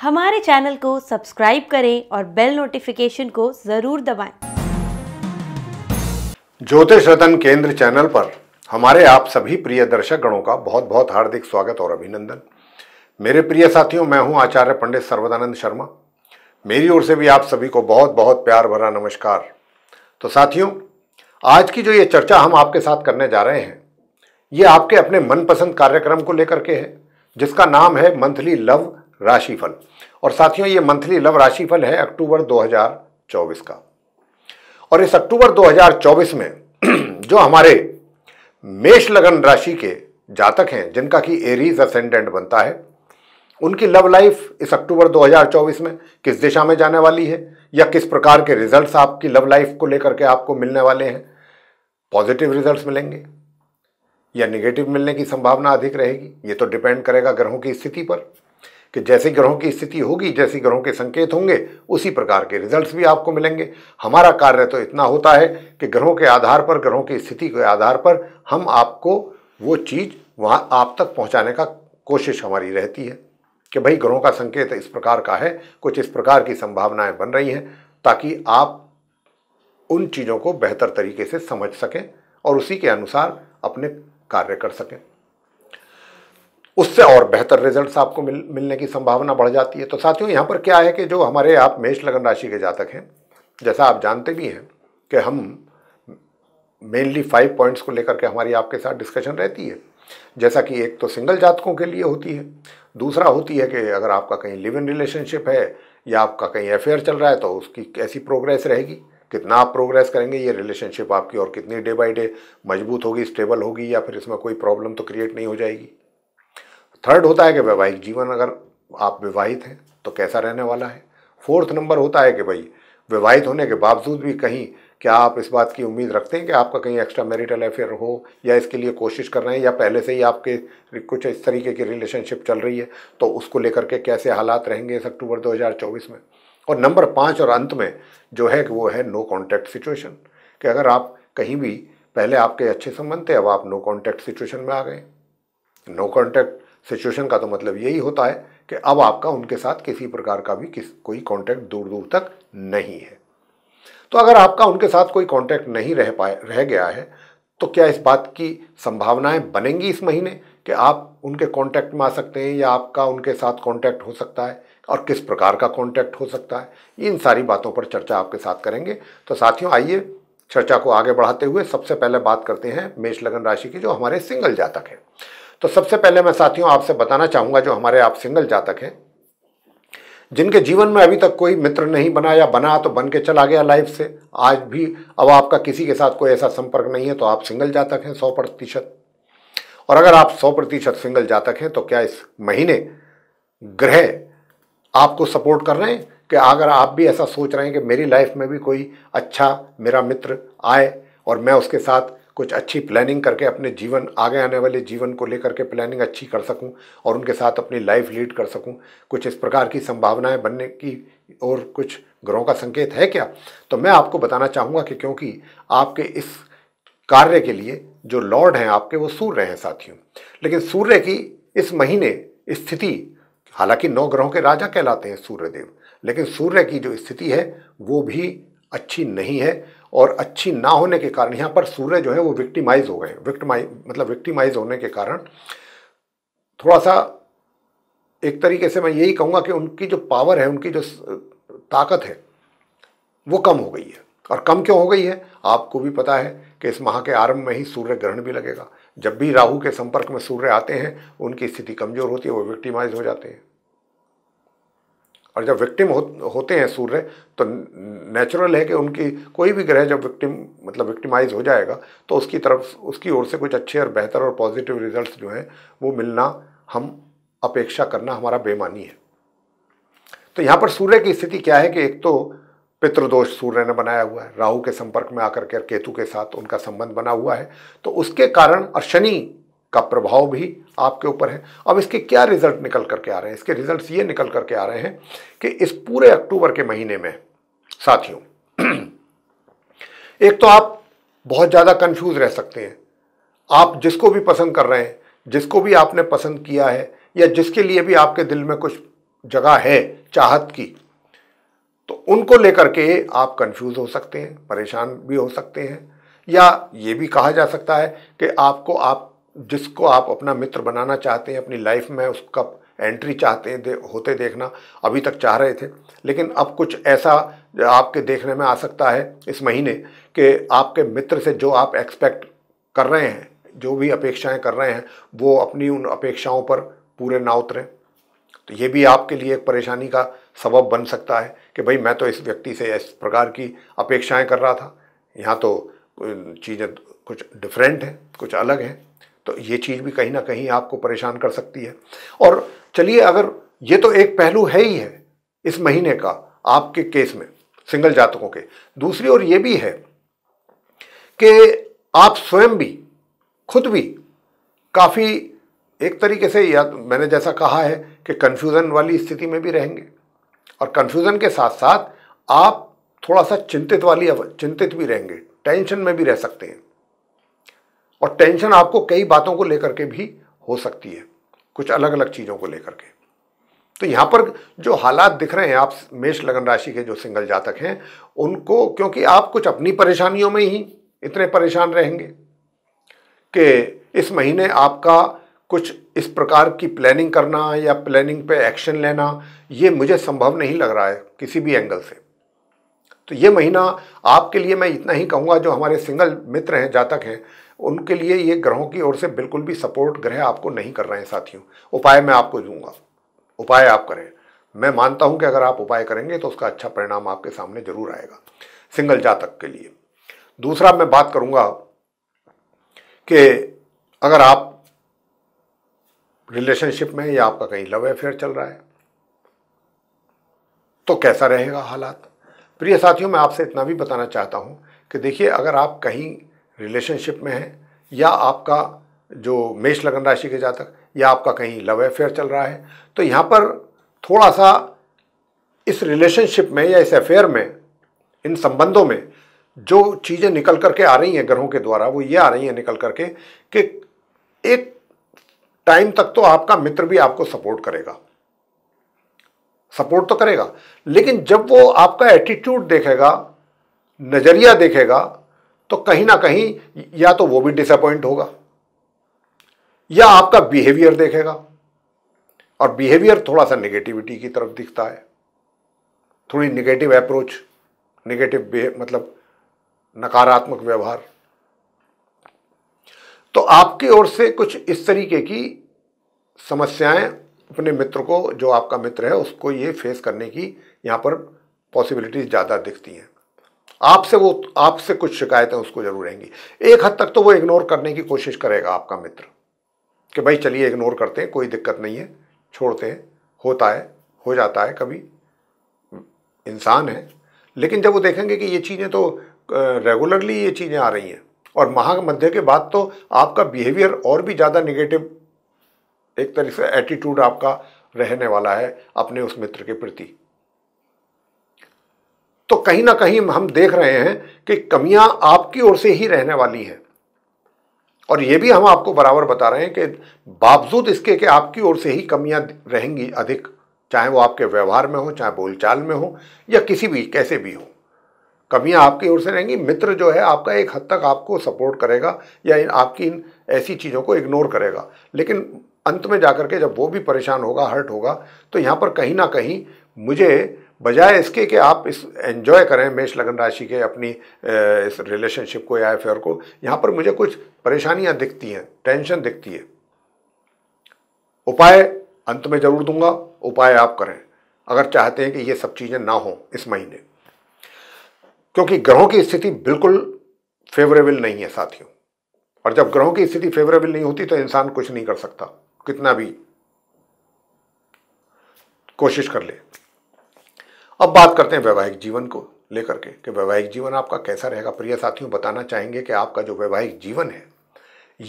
हमारे चैनल को सब्सक्राइब करें और बेल नोटिफिकेशन को जरूर दबाएं। ज्योतिष रतन केंद्र चैनल पर हमारे आप सभी प्रिय दर्शक गणों का बहुत बहुत हार्दिक स्वागत और अभिनंदन मेरे प्रिय साथियों मैं हूं आचार्य पंडित सर्वदानंद शर्मा मेरी ओर से भी आप सभी को बहुत बहुत प्यार भरा नमस्कार तो साथियों आज की जो ये चर्चा हम आपके साथ करने जा रहे हैं ये आपके अपने मनपसंद कार्यक्रम को लेकर के है जिसका नाम है मंथली लव राशिफल और साथियों ये मंथली लव राशिफल है अक्टूबर 2024 का और इस अक्टूबर 2024 में जो हमारे मेष लगन राशि के जातक हैं जिनका कि एरीज असेंडेंट बनता है उनकी लव लाइफ इस अक्टूबर 2024 में किस दिशा में जाने वाली है या किस प्रकार के रिजल्ट्स आपकी लव लाइफ को लेकर के आपको मिलने वाले हैं पॉजिटिव रिजल्ट्स मिलेंगे या निगेटिव मिलने की संभावना अधिक रहेगी ये तो डिपेंड करेगा ग्रहों की स्थिति पर कि जैसे ग्रहों की स्थिति होगी जैसे ग्रहों के संकेत होंगे उसी प्रकार के रिजल्ट्स भी आपको मिलेंगे हमारा कार्य तो इतना होता है कि ग्रहों के आधार पर ग्रहों की स्थिति के आधार पर हम आपको वो चीज़ वहाँ आप तक पहुँचाने का कोशिश हमारी रहती है कि भाई ग्रहों का संकेत इस प्रकार का है कुछ इस प्रकार की संभावनाएँ बन रही हैं ताकि आप उन चीज़ों को बेहतर तरीके से समझ सकें और उसी के अनुसार अपने कार्य कर सकें उससे और बेहतर रिजल्ट्स आपको मिल मिलने की संभावना बढ़ जाती है तो साथियों यहाँ पर क्या है कि जो हमारे आप मेष लगन राशि के जातक हैं जैसा आप जानते भी हैं कि हम मेनली फाइव पॉइंट्स को लेकर के हमारी आपके साथ डिस्कशन रहती है जैसा कि एक तो सिंगल जातकों के लिए होती है दूसरा होती है कि अगर आपका कहीं लिव इन रिलेशनशिप है या आपका कहीं अफेयर चल रहा है तो उसकी कैसी प्रोग्रेस रहेगी कितना आप प्रोग्रेस करेंगे ये रिलेशनशिप आपकी और कितनी डे बाई डे मजबूत होगी स्टेबल होगी या फिर इसमें कोई प्रॉब्लम तो क्रिएट नहीं हो जाएगी थर्ड होता है कि वैवाहिक जीवन अगर आप विवाहित हैं तो कैसा रहने वाला है फोर्थ नंबर होता है कि भाई विवाहित होने के बावजूद भी कहीं क्या आप इस बात की उम्मीद रखते हैं कि आपका कहीं एक्स्ट्रा मैरिटल अफेयर हो या इसके लिए कोशिश कर रहे हैं या पहले से ही आपके कुछ इस तरीके की रिलेशनशिप चल रही है तो उसको लेकर के कैसे हालात रहेंगे इस अक्टूबर 2024 में और नंबर पाँच और अंत में जो है कि वो है नो कॉन्टैक्ट सिचुएशन कि अगर आप कहीं भी पहले आपके अच्छे संबंध थे अब आप नो कॉन्टैक्ट सिचुएशन में आ गए नो कॉन्टैक्ट सिचुएशन का तो मतलब यही होता है कि अब आपका उनके साथ किसी प्रकार का भी किस कोई कांटेक्ट दूर दूर तक नहीं है तो अगर आपका उनके साथ कोई कांटेक्ट नहीं रह पाए रह गया है तो क्या इस बात की संभावनाएं बनेंगी इस महीने कि आप उनके कांटेक्ट में आ सकते हैं या आपका उनके साथ कांटेक्ट हो सकता है और किस प्रकार का कांटेक्ट हो सकता है इन सारी बातों पर चर्चा आपके साथ करेंगे तो साथियों आइए चर्चा को आगे बढ़ाते हुए सबसे पहले बात करते हैं मेष लगन राशि की जो हमारे सिंगल जातक है तो सबसे पहले मैं साथियों आपसे बताना चाहूँगा जो हमारे आप सिंगल जातक हैं जिनके जीवन में अभी तक कोई मित्र नहीं बना या बना तो बन के चला गया लाइफ से आज भी अब आपका किसी के साथ कोई ऐसा संपर्क नहीं है तो आप सिंगल जातक हैं सौ प्रतिशत और अगर आप सौ प्रतिशत सिंगल जातक हैं तो क्या इस महीने ग्रह आपको सपोर्ट कर रहे हैं कि अगर आप भी ऐसा सोच रहे हैं कि मेरी लाइफ में भी कोई अच्छा मेरा मित्र आए और मैं उसके साथ कुछ अच्छी प्लानिंग करके अपने जीवन आगे आने वाले जीवन को लेकर के प्लानिंग अच्छी कर सकूं और उनके साथ अपनी लाइफ लीड कर सकूं कुछ इस प्रकार की संभावनाएं बनने की और कुछ ग्रहों का संकेत है क्या तो मैं आपको बताना चाहूँगा कि क्योंकि आपके इस कार्य के लिए जो लॉर्ड हैं आपके वो सूर्य हैं साथियों लेकिन सूर्य की इस महीने स्थिति हालांकि नौ ग्रहों के राजा कहलाते हैं सूर्यदेव लेकिन सूर्य की जो स्थिति है वो भी अच्छी नहीं है और अच्छी ना होने के कारण यहाँ पर सूर्य जो है वो विक्टिमाइज हो गए विक्टिमाइज मतलब विक्टिमाइज होने के कारण थोड़ा सा एक तरीके से मैं यही कहूँगा कि उनकी जो पावर है उनकी जो ताकत है वो कम हो गई है और कम क्यों हो गई है आपको भी पता है कि इस माह के आरंभ में ही सूर्य ग्रहण भी लगेगा जब भी राहु के संपर्क में सूर्य आते हैं उनकी स्थिति कमज़ोर होती है वो विक्टिमाइज हो जाते हैं और जब विक्टिम हो, होते हैं सूर्य तो नेचुरल है कि उनकी कोई भी ग्रह जब विक्टिम मतलब विक्टिमाइज हो जाएगा तो उसकी तरफ उसकी ओर से कुछ अच्छे और बेहतर और पॉजिटिव रिजल्ट्स जो हैं वो मिलना हम अपेक्षा करना हमारा बेमानी है तो यहाँ पर सूर्य की स्थिति क्या है कि एक तो पितृदोष सूर्य ने बनाया हुआ है राहु के संपर्क में आकर के केतु के साथ उनका संबंध बना हुआ है तो उसके कारण और शनि का प्रभाव भी आपके ऊपर है अब इसके क्या रिजल्ट निकल करके आ रहे हैं इसके रिजल्ट ये निकल करके आ रहे हैं कि इस पूरे अक्टूबर के महीने में साथियों एक तो आप बहुत ज़्यादा कंफ्यूज रह सकते हैं आप जिसको भी पसंद कर रहे हैं जिसको भी आपने पसंद किया है या जिसके लिए भी आपके दिल में कुछ जगह है चाहत की तो उनको लेकर के आप कंफ्यूज हो सकते हैं परेशान भी हो सकते हैं या ये भी कहा जा सकता है कि आपको आप जिसको आप अपना मित्र बनाना चाहते हैं अपनी लाइफ में उसका एंट्री चाहते हैं दे, होते देखना अभी तक चाह रहे थे लेकिन अब कुछ ऐसा आपके देखने में आ सकता है इस महीने कि आपके मित्र से जो आप एक्सपेक्ट कर रहे हैं जो भी अपेक्षाएं कर रहे हैं वो अपनी उन अपेक्षाओं पर पूरे ना उतरें तो ये भी आपके लिए एक परेशानी का सबब बन सकता है कि भाई मैं तो इस व्यक्ति से इस प्रकार की अपेक्षाएं कर रहा था यहाँ तो चीज़ें कुछ डिफरेंट हैं कुछ अलग हैं तो ये चीज़ भी कहीं ना कहीं आपको परेशान कर सकती है और चलिए अगर ये तो एक पहलू है ही है इस महीने का आपके केस में सिंगल जातकों के दूसरी ओर ये भी है कि आप स्वयं भी खुद भी काफ़ी एक तरीके से या तो मैंने जैसा कहा है कि कन्फ्यूज़न वाली स्थिति में भी रहेंगे और कन्फ्यूज़न के साथ साथ आप थोड़ा सा चिंतित वाली चिंतित भी रहेंगे टेंशन में भी रह सकते हैं और टेंशन आपको कई बातों को लेकर के भी हो सकती है कुछ अलग अलग चीज़ों को लेकर के तो यहाँ पर जो हालात दिख रहे हैं आप मेष लगन राशि के जो सिंगल जातक हैं उनको क्योंकि आप कुछ अपनी परेशानियों में ही इतने परेशान रहेंगे कि इस महीने आपका कुछ इस प्रकार की प्लानिंग करना या प्लानिंग पे एक्शन लेना ये मुझे संभव नहीं लग रहा है किसी भी एंगल से तो ये महीना आपके लिए मैं इतना ही कहूँगा जो हमारे सिंगल मित्र हैं जातक हैं उनके लिए ये ग्रहों की ओर से बिल्कुल भी सपोर्ट ग्रह आपको नहीं कर रहे हैं साथियों उपाय मैं आपको दूंगा उपाय आप करें मैं मानता हूं कि अगर आप उपाय करेंगे तो उसका अच्छा परिणाम आपके सामने जरूर आएगा सिंगल जातक के लिए दूसरा मैं बात करूंगा कि अगर आप रिलेशनशिप में या आपका कहीं लव अफेयर चल रहा है तो कैसा रहेगा हालात प्रिय साथियों मैं आपसे इतना भी बताना चाहता हूँ कि देखिए अगर आप कहीं रिलेशनशिप में है या आपका जो मेष लगन राशि के जातक या आपका कहीं लव अफेयर चल रहा है तो यहाँ पर थोड़ा सा इस रिलेशनशिप में या इस अफेयर में इन संबंधों में जो चीज़ें निकल करके आ रही हैं ग्रहों के द्वारा वो ये आ रही हैं निकल करके कि एक टाइम तक तो आपका मित्र भी आपको सपोर्ट करेगा सपोर्ट तो करेगा लेकिन जब वो आपका एटीट्यूड देखेगा नज़रिया देखेगा तो कहीं ना कहीं या तो वो भी डिसअपॉइंट होगा या आपका बिहेवियर देखेगा और बिहेवियर थोड़ा सा नेगेटिविटी की तरफ दिखता है थोड़ी नेगेटिव अप्रोच नेगेटिव मतलब नकारात्मक व्यवहार तो आपकी ओर से कुछ इस तरीके की समस्याएं अपने मित्र को जो आपका मित्र है उसको ये फेस करने की यहाँ पर पॉसिबिलिटीज़ ज़्यादा दिखती हैं आपसे वो आपसे कुछ शिकायतें उसको जरूर रहेंगी एक हद तक तो वो इग्नोर करने की कोशिश करेगा आपका मित्र कि भाई चलिए इग्नोर करते हैं कोई दिक्कत नहीं है छोड़ते हैं होता है हो जाता है कभी इंसान है लेकिन जब वो देखेंगे कि ये चीज़ें तो रेगुलरली ये चीज़ें आ रही हैं और महामध्य के बाद तो आपका बिहेवियर और भी ज़्यादा निगेटिव एक तरह से एटीट्यूड आपका रहने वाला है अपने उस मित्र के प्रति तो कहीं ना कहीं हम देख रहे हैं कि कमियां आपकी ओर से ही रहने वाली हैं और ये भी हम आपको बराबर बता रहे हैं कि बावजूद इसके कि आपकी ओर से ही कमियां रहेंगी अधिक चाहे वो आपके व्यवहार में हो चाहे बोलचाल में हो या किसी भी कैसे भी हो कमियां आपकी ओर से रहेंगी मित्र जो है आपका एक हद तक आपको सपोर्ट करेगा या इन आपकी इन ऐसी चीज़ों को इग्नोर करेगा लेकिन अंत में जाकर के जब वो भी परेशान होगा हर्ट होगा तो यहाँ पर कहीं ना कहीं मुझे बजाय इसके कि आप इस एंजॉय करें मेष लगन राशि के अपनी इस रिलेशनशिप को या अफेयर को यहाँ पर मुझे कुछ परेशानियाँ दिखती हैं टेंशन दिखती है उपाय अंत में ज़रूर दूंगा उपाय आप करें अगर चाहते हैं कि ये सब चीज़ें ना हों इस महीने क्योंकि ग्रहों की स्थिति बिल्कुल फेवरेबल नहीं है साथियों और जब ग्रहों की स्थिति फेवरेबल नहीं होती तो इंसान कुछ नहीं कर सकता कितना भी कोशिश कर ले अब बात करते हैं वैवाहिक जीवन को लेकर के कि वैवाहिक जीवन आपका कैसा रहेगा प्रिय साथियों बताना चाहेंगे कि आपका जो वैवाहिक जीवन है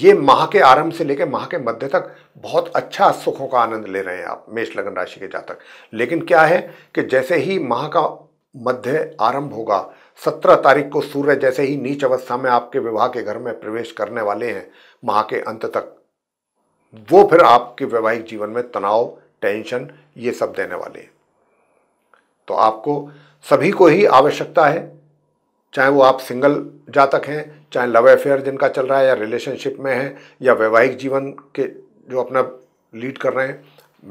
ये माह के आरंभ से लेकर माह के मध्य तक बहुत अच्छा सुखों का आनंद ले रहे हैं आप मेष लग्न राशि के जातक लेकिन क्या है कि जैसे ही माह का मध्य आरंभ होगा सत्रह तारीख को सूर्य जैसे ही नीच अवस्था में आपके विवाह के घर में प्रवेश करने वाले हैं माह के अंत तक वो फिर आपके वैवाहिक जीवन में तनाव टेंशन ये सब देने वाले हैं तो आपको सभी को ही आवश्यकता है चाहे वो आप सिंगल जातक हैं चाहे लव अफेयर जिनका चल रहा है या रिलेशनशिप में हैं या वैवाहिक जीवन के जो अपना लीड कर रहे हैं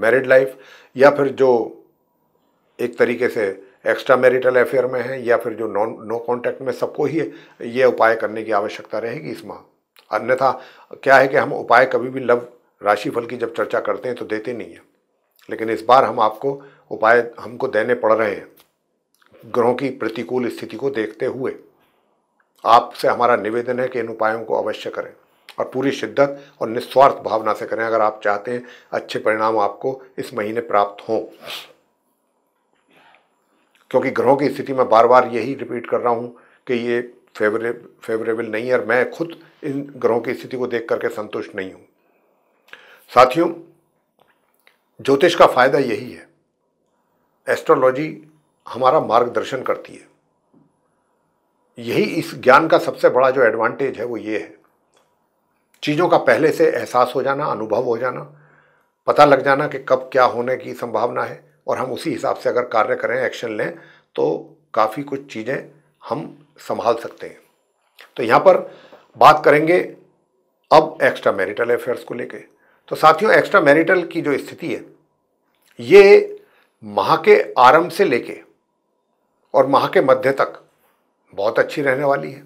मैरिड लाइफ या फिर जो एक तरीके से एक्स्ट्रा मैरिटल अफेयर में हैं या फिर जो नॉन नो कॉन्टैक्ट में सबको ही ये उपाय करने की आवश्यकता रहेगी इस माह अन्यथा क्या है कि हम उपाय कभी भी लव राशिफल की जब चर्चा करते हैं तो देते नहीं हैं लेकिन इस बार हम आपको उपाय हमको देने पड़ रहे हैं ग्रहों की प्रतिकूल स्थिति को देखते हुए आपसे हमारा निवेदन है कि इन उपायों को अवश्य करें और पूरी शिद्दत और निस्वार्थ भावना से करें अगर आप चाहते हैं अच्छे परिणाम आपको इस महीने प्राप्त हों क्योंकि ग्रहों की स्थिति में बार बार यही रिपीट कर रहा हूँ कि ये फेवरे फेवरेबल नहीं है और मैं खुद इन ग्रहों की स्थिति को देख करके संतुष्ट नहीं हूँ साथियों ज्योतिष का फायदा यही है एस्ट्रोलॉजी हमारा मार्गदर्शन करती है यही इस ज्ञान का सबसे बड़ा जो एडवांटेज है वो ये है चीज़ों का पहले से एहसास हो जाना अनुभव हो जाना पता लग जाना कि कब क्या होने की संभावना है और हम उसी हिसाब से अगर कार्य करें एक्शन लें तो काफ़ी कुछ चीज़ें हम संभाल सकते हैं तो यहाँ पर बात करेंगे अब एक्स्ट्रा मैरिटल अफेयर्स को लेकर तो साथियों एक्स्ट्रा मैरिटल की जो स्थिति है ये माह के आरंभ से लेके और माह के मध्य तक बहुत अच्छी रहने वाली है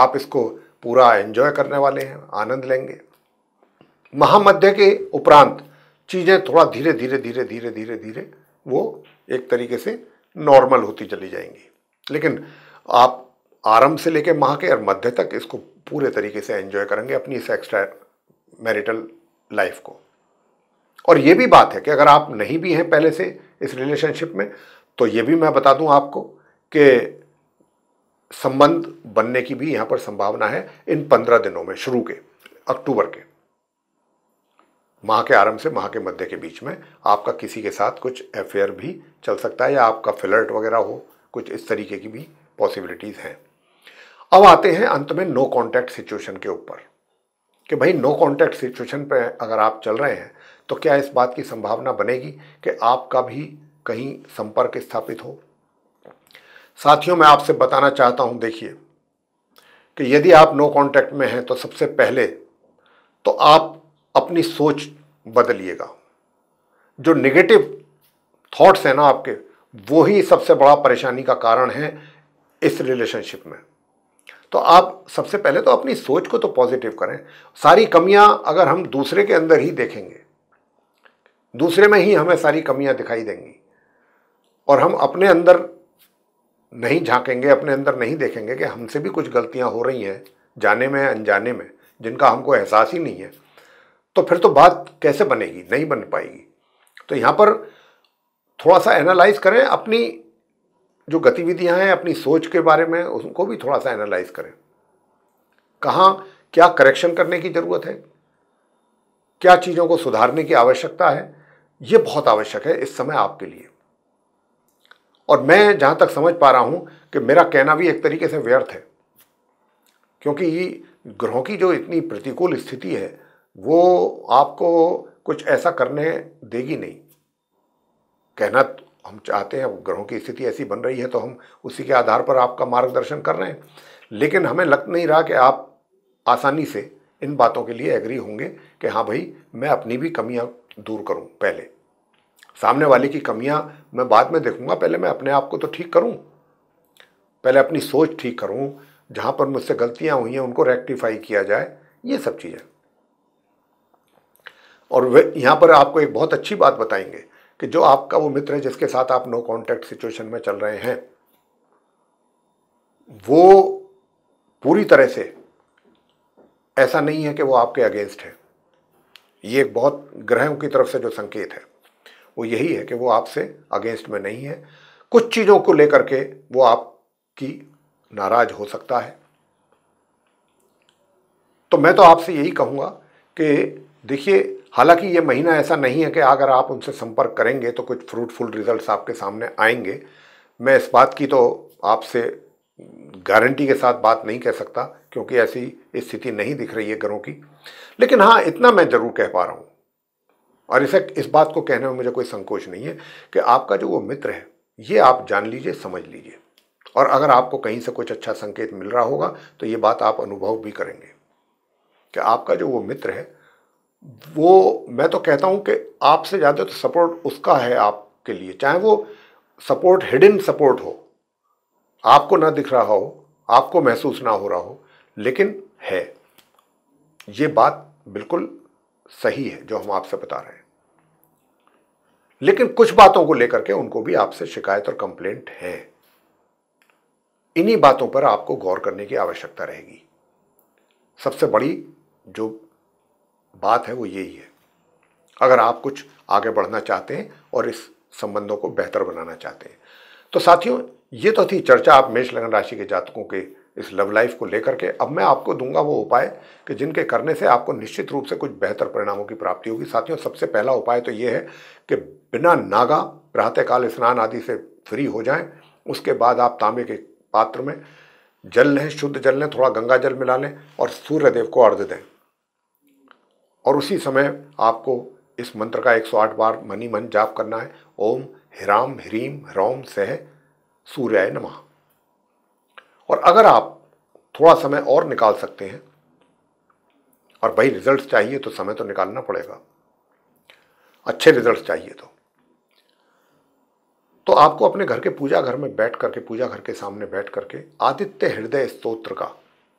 आप इसको पूरा एंजॉय करने वाले हैं आनंद लेंगे महामध्य के उपरांत चीज़ें थोड़ा धीरे धीरे धीरे धीरे धीरे धीरे वो एक तरीके से नॉर्मल होती चली जाएंगी लेकिन आप आरंभ से लेकर माह के और मध्य तक इसको पूरे तरीके से एंजॉय करेंगे अपनी इस एक्स्ट्रा मैरिटल लाइफ को और ये भी बात है कि अगर आप नहीं भी हैं पहले से इस रिलेशनशिप में तो ये भी मैं बता दूं आपको कि संबंध बनने की भी यहां पर संभावना है इन पंद्रह दिनों में शुरू के अक्टूबर के माह के आरंभ से माह के मध्य के बीच में आपका किसी के साथ कुछ अफेयर भी चल सकता है या आपका फ्लर्ट वगैरह हो कुछ इस तरीके की भी पॉसिबिलिटीज़ हैं अब आते हैं अंत में नो कॉन्टैक्ट सिचुएशन के ऊपर कि भाई नो कॉन्टैक्ट सिचुएशन पे अगर आप चल रहे हैं तो क्या इस बात की संभावना बनेगी कि आपका भी कहीं संपर्क स्थापित हो साथियों मैं आपसे बताना चाहता हूं देखिए कि यदि आप नो कॉन्टैक्ट में हैं तो सबसे पहले तो आप अपनी सोच बदलिएगा जो निगेटिव थॉट्स हैं ना आपके वो ही सबसे बड़ा परेशानी का कारण है इस रिलेशनशिप में तो आप सबसे पहले तो अपनी सोच को तो पॉजिटिव करें सारी कमियां अगर हम दूसरे के अंदर ही देखेंगे दूसरे में ही हमें सारी कमियां दिखाई देंगी और हम अपने अंदर नहीं झांकेंगे अपने अंदर नहीं देखेंगे कि हमसे भी कुछ गलतियां हो रही हैं जाने में अनजाने में जिनका हमको एहसास ही नहीं है तो फिर तो बात कैसे बनेगी नहीं बन पाएगी तो यहाँ पर थोड़ा सा एनालाइज करें अपनी जो गतिविधियां हैं अपनी सोच के बारे में उनको भी थोड़ा सा एनालाइज करें कहाँ क्या करेक्शन करने की ज़रूरत है क्या चीज़ों को सुधारने की आवश्यकता है ये बहुत आवश्यक है इस समय आपके लिए और मैं जहाँ तक समझ पा रहा हूँ कि मेरा कहना भी एक तरीके से व्यर्थ है क्योंकि ग्रहों की जो इतनी प्रतिकूल स्थिति है वो आपको कुछ ऐसा करने देगी नहीं कहना हम चाहते हैं ग्रहों की स्थिति ऐसी बन रही है तो हम उसी के आधार पर आपका मार्गदर्शन कर रहे हैं लेकिन हमें लग नहीं रहा कि आप आसानी से इन बातों के लिए एग्री होंगे कि हाँ भाई मैं अपनी भी कमियाँ दूर करूँ पहले सामने वाले की कमियाँ मैं बाद में देखूँगा पहले मैं अपने आप को तो ठीक करूँ पहले अपनी सोच ठीक करूँ जहाँ पर मुझसे गलतियाँ हुई हैं उनको रेक्टिफाई किया जाए ये सब चीज़ें और यहाँ पर आपको एक बहुत अच्छी बात बताएंगे कि जो आपका वो मित्र है जिसके साथ आप नो कांटेक्ट सिचुएशन में चल रहे हैं वो पूरी तरह से ऐसा नहीं है कि वो आपके अगेंस्ट है ये एक बहुत ग्रहों की तरफ से जो संकेत है वो यही है कि वो आपसे अगेंस्ट में नहीं है कुछ चीज़ों को लेकर के वो आपकी नाराज हो सकता है तो मैं तो आपसे यही कहूँगा कि देखिए हालांकि ये महीना ऐसा नहीं है कि अगर आप उनसे संपर्क करेंगे तो कुछ फ्रूटफुल रिजल्ट्स आपके सामने आएंगे मैं इस बात की तो आपसे गारंटी के साथ बात नहीं कह सकता क्योंकि ऐसी स्थिति नहीं दिख रही है घरों की लेकिन हाँ इतना मैं ज़रूर कह पा रहा हूँ और इसे इस बात को कहने में मुझे कोई संकोच नहीं है कि आपका जो वो मित्र है ये आप जान लीजिए समझ लीजिए और अगर आपको कहीं से कुछ अच्छा संकेत मिल रहा होगा तो ये बात आप अनुभव भी करेंगे कि आपका जो वो मित्र है वो मैं तो कहता हूँ कि आपसे ज़्यादा तो सपोर्ट उसका है आपके लिए चाहे वो सपोर्ट हिडन सपोर्ट हो आपको ना दिख रहा हो आपको महसूस ना हो रहा हो लेकिन है ये बात बिल्कुल सही है जो हम आपसे बता रहे हैं लेकिन कुछ बातों को लेकर के उनको भी आपसे शिकायत और कंप्लेंट है इन्हीं बातों पर आपको गौर करने की आवश्यकता रहेगी सबसे बड़ी जो बात है वो यही है अगर आप कुछ आगे बढ़ना चाहते हैं और इस संबंधों को बेहतर बनाना चाहते हैं तो साथियों ये तो थी चर्चा आप मेष लगन राशि के जातकों के इस लव लाइफ को लेकर के अब मैं आपको दूंगा वो उपाय कि जिनके करने से आपको निश्चित रूप से कुछ बेहतर परिणामों की प्राप्ति होगी साथियों सबसे पहला उपाय तो ये है कि बिना नागा प्रातःकाल स्नान आदि से फ्री हो जाएं उसके बाद आप तांबे के पात्र में जल लें शुद्ध जल लें थोड़ा गंगा जल मिला लें और सूर्यदेव को अर्घ दें और उसी समय आपको इस मंत्र का 108 बार मनी मन जाप करना है ओम हिराम ह्रीम ह्रौम सह सूर्याय नमः और अगर आप थोड़ा समय और निकाल सकते हैं और भाई रिजल्ट्स चाहिए तो समय तो निकालना पड़ेगा अच्छे रिजल्ट्स चाहिए तो तो आपको अपने घर के पूजा घर में बैठ करके पूजा घर के सामने बैठ करके आदित्य हृदय स्तोत्र का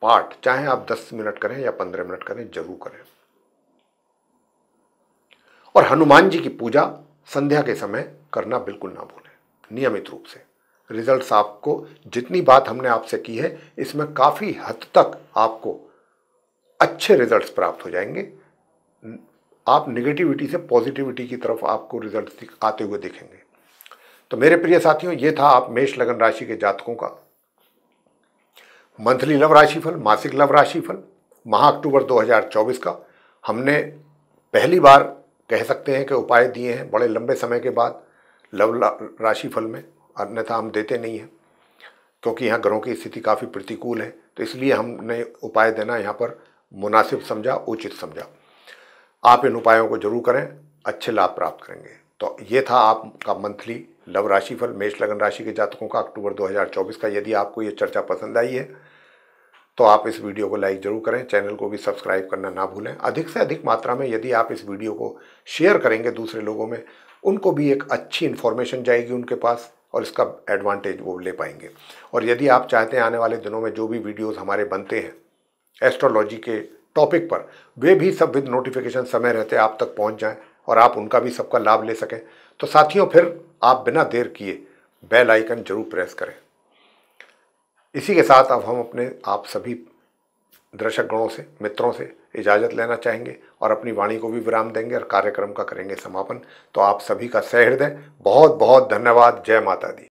पाठ चाहे आप 10 मिनट करें या 15 मिनट करें जरूर करें और हनुमान जी की पूजा संध्या के समय करना बिल्कुल ना भूलें नियमित रूप से रिजल्ट्स आपको जितनी बात हमने आपसे की है इसमें काफ़ी हद तक आपको अच्छे रिजल्ट्स प्राप्त हो जाएंगे आप निगेटिविटी से पॉजिटिविटी की तरफ आपको रिजल्ट आते हुए देखेंगे तो मेरे प्रिय साथियों ये था आप मेष लगन राशि के जातकों का मंथली लव राशिफल मासिक लव राशिफल माह अक्टूबर 2024 का हमने पहली बार कह सकते हैं कि उपाय दिए हैं बड़े लंबे समय के बाद लव राशि फल में अन्यथा हम देते नहीं हैं क्योंकि यहाँ ग्रहों की स्थिति काफ़ी प्रतिकूल है तो इसलिए हमने उपाय देना यहाँ पर मुनासिब समझा उचित समझा आप इन उपायों को जरूर करें अच्छे लाभ प्राप्त करेंगे तो ये था आपका मंथली लव राशि फल मेष लगन राशि के जातकों का अक्टूबर 2024 का यदि आपको ये चर्चा पसंद आई है तो आप इस वीडियो को लाइक ज़रूर करें चैनल को भी सब्सक्राइब करना ना भूलें अधिक से अधिक मात्रा में यदि आप इस वीडियो को शेयर करेंगे दूसरे लोगों में उनको भी एक अच्छी इन्फॉर्मेशन जाएगी उनके पास और इसका एडवांटेज वो ले पाएंगे और यदि आप चाहते हैं आने वाले दिनों में जो भी वीडियोज़ हमारे बनते हैं एस्ट्रोलॉजी के टॉपिक पर वे भी सब विद नोटिफिकेशन समय रहते आप तक पहुँच जाएँ और आप उनका भी सबका लाभ ले सकें तो साथियों फिर आप बिना देर किए बेल आइकन जरूर प्रेस करें इसी के साथ अब हम अपने आप सभी दर्शक गणों से मित्रों से इजाज़त लेना चाहेंगे और अपनी वाणी को भी विराम देंगे और कार्यक्रम का करेंगे समापन तो आप सभी का सहृदय बहुत बहुत धन्यवाद जय माता दी